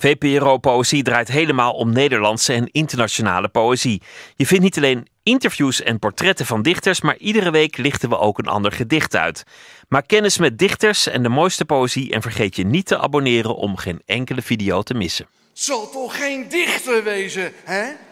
VPRO Poëzie draait helemaal om Nederlandse en internationale poëzie. Je vindt niet alleen interviews en portretten van dichters, maar iedere week lichten we ook een ander gedicht uit. Maak kennis met dichters en de mooiste poëzie en vergeet je niet te abonneren om geen enkele video te missen. Zal toch geen dichter wezen, hè?